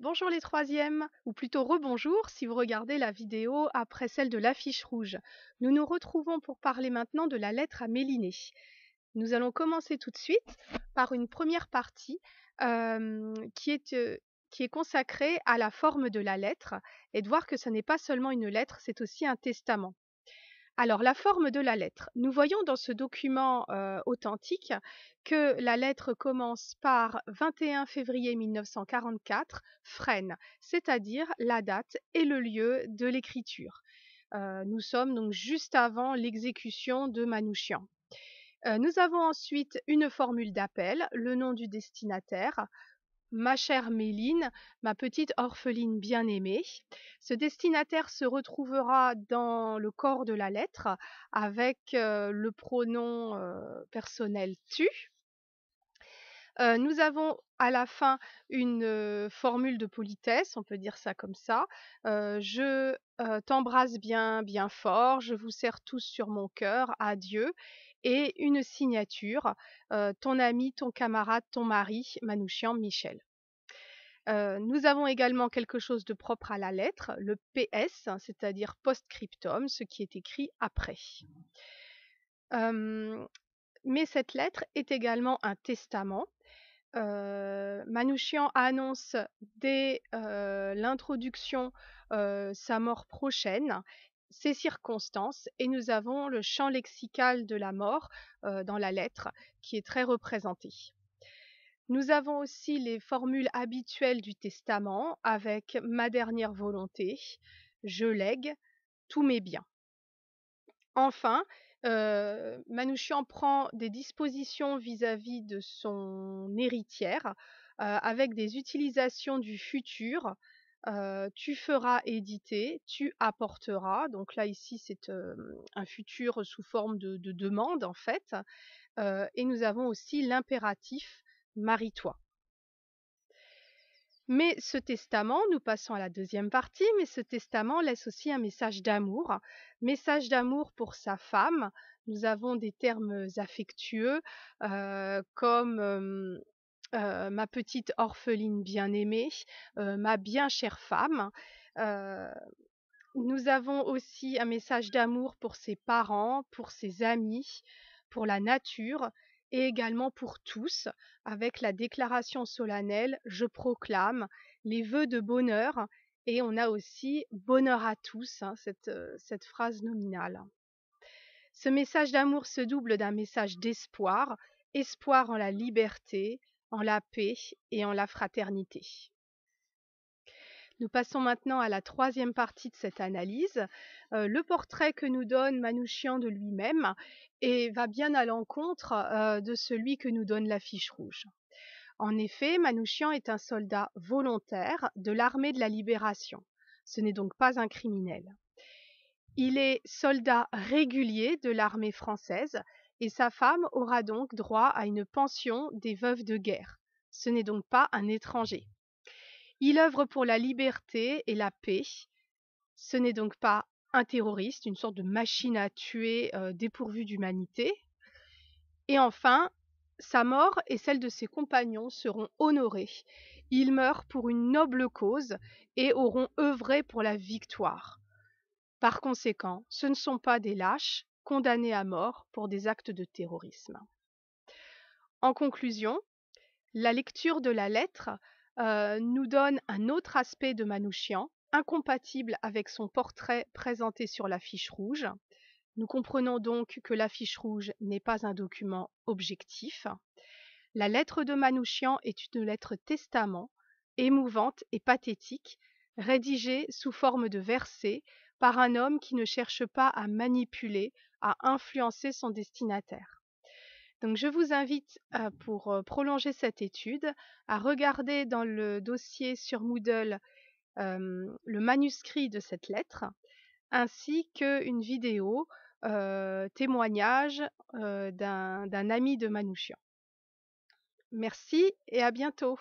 Bonjour les troisièmes, ou plutôt rebonjour si vous regardez la vidéo après celle de l'affiche rouge. Nous nous retrouvons pour parler maintenant de la lettre à Mélinée. Nous allons commencer tout de suite par une première partie qui, qui est consacrée à la forme de la lettre et de voir que ce n'est pas seulement une lettre, c'est aussi un testament. Alors, la forme de la lettre. Nous voyons dans ce document euh, authentique que la lettre commence par 21 février 1944, Fresnes, c'est-à-dire la date et le lieu de l'écriture. Euh, nous sommes donc juste avant l'exécution de Manouchian. Euh, nous avons ensuite une formule d'appel, le nom du destinataire, Ma chère Méline, ma petite orpheline bien-aimée, ce destinataire se retrouvera dans le corps de la lettre avec euh, le pronom euh, personnel tu, nous avons à la fin une formule de politesse, on peut dire ça comme ça. je t'embrasse bien, bien fort, je vous serre tous sur mon cœur, adieu. Et une signature, ton ami, ton camarade, ton mari, Manouchian Michel. nous avons également quelque chose de propre à la lettre, le PS, c'est-à-dire post-scriptum, ce qui est écrit après. mais cette lettre est également un testament Manouchian annonce dès l'introduction sa mort prochaine, ses circonstances, et nous avons le champ lexical de la mort dans la lettre qui est très représenté. Nous avons aussi les formules habituelles du testament avec ma dernière volonté, je lègue tous mes biens. Enfin, Manouchian prend des dispositions vis-à-vis de son héritière avec des utilisations du futur. tu feras éditer, tu apporteras. Donc là ici c'est un futur sous forme de, de demande en fait. et nous avons aussi l'impératif marie-toi. Mais ce testament, nous passons à la deuxième partie, mais ce testament laisse aussi un message d'amour, message d'amour pour sa femme. Nous avons des termes affectueux euh, comme euh, ma petite orpheline bien-aimée, euh, ma bien chère femme. nous avons aussi un message d'amour pour ses parents, pour ses amis, pour la nature, et également pour tous avec la déclaration solennelle Je proclame les vœux de bonheur et on a aussi Bonheur à tous, hein, euh, cette phrase nominale. Ce message d'amour se double d'un message d'espoir, espoir en la liberté, en la paix et en la fraternité. Nous passons maintenant à la troisième partie de cette analyse, euh, le portrait que nous donne Manouchian de lui-même et va bien à l'encontre euh, de celui que nous donne l'affiche rouge. En effet, Manouchian est un soldat volontaire de l'armée de la libération. Ce n'est donc pas un criminel. Il est soldat régulier de l'armée française et sa femme aura donc droit à une pension des veuves de guerre. Ce n'est donc pas un étranger. Il œuvre pour la liberté et la paix. Ce n'est donc pas un terroriste, une sorte de machine à tuer dépourvue d'humanité. Et enfin, sa mort et celle de ses compagnons seront honorées. Ils meurent pour une noble cause et auront œuvré pour la victoire. Par conséquent, ce ne sont pas des lâches condamnés à mort pour des actes de terrorisme. En conclusion, la lecture de la lettre euh, nous donne un autre aspect de Manouchian, incompatible avec son portrait présenté sur l'affiche rouge. Nous comprenons donc que l'affiche rouge n'est pas un document objectif. La lettre de Manouchian est une lettre testament, émouvante et pathétique, rédigée sous forme de verset par un homme qui ne cherche pas à manipuler, à influencer son destinataire. Donc je vous invite pour euh, prolonger cette étude à regarder dans le dossier sur Moodle le manuscrit de cette lettre ainsi qu'une vidéo témoignage d'un ami de Manouchian. Merci et à bientôt